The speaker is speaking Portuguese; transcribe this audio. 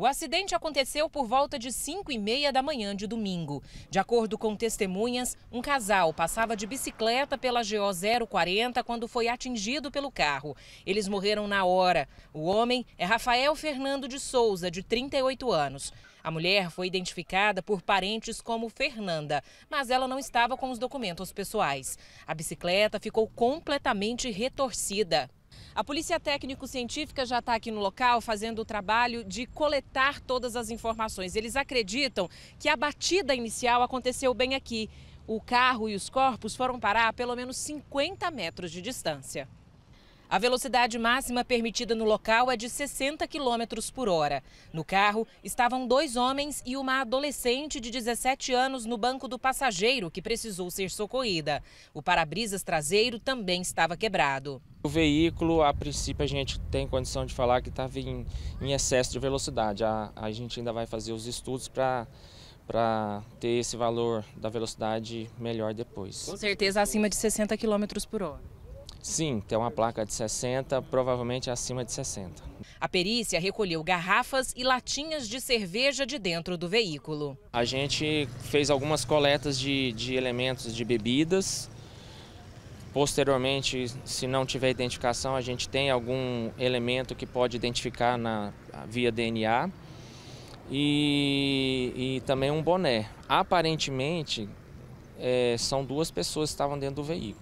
O acidente aconteceu por volta de 5 e meia da manhã de domingo. De acordo com testemunhas, um casal passava de bicicleta pela GO 040 quando foi atingido pelo carro. Eles morreram na hora. O homem é Rafael Fernando de Souza, de 38 anos. A mulher foi identificada por parentes como Fernanda, mas ela não estava com os documentos pessoais. A bicicleta ficou completamente retorcida. A Polícia Técnico-Científica já está aqui no local fazendo o trabalho de coletar todas as informações. Eles acreditam que a batida inicial aconteceu bem aqui. O carro e os corpos foram parar a pelo menos 50 metros de distância. A velocidade máxima permitida no local é de 60 km por hora. No carro estavam dois homens e uma adolescente de 17 anos no banco do passageiro, que precisou ser socorrida. O para-brisas traseiro também estava quebrado. O veículo, a princípio, a gente tem condição de falar que estava em, em, excesso de velocidade. A, a gente ainda vai fazer os estudos para para ter esse valor da velocidade melhor depois. Com certeza acima de 60 km por hora. Sim, tem uma placa de 60, provavelmente acima de 60. A perícia recolheu garrafas e latinhas de cerveja de dentro do veículo. A gente fez algumas coletas de, de elementos de bebidas. Posteriormente, se não tiver identificação, a gente tem algum elemento que pode identificar na, via DNA. E, e também um boné. Aparentemente, é, são duas pessoas que estavam dentro do veículo.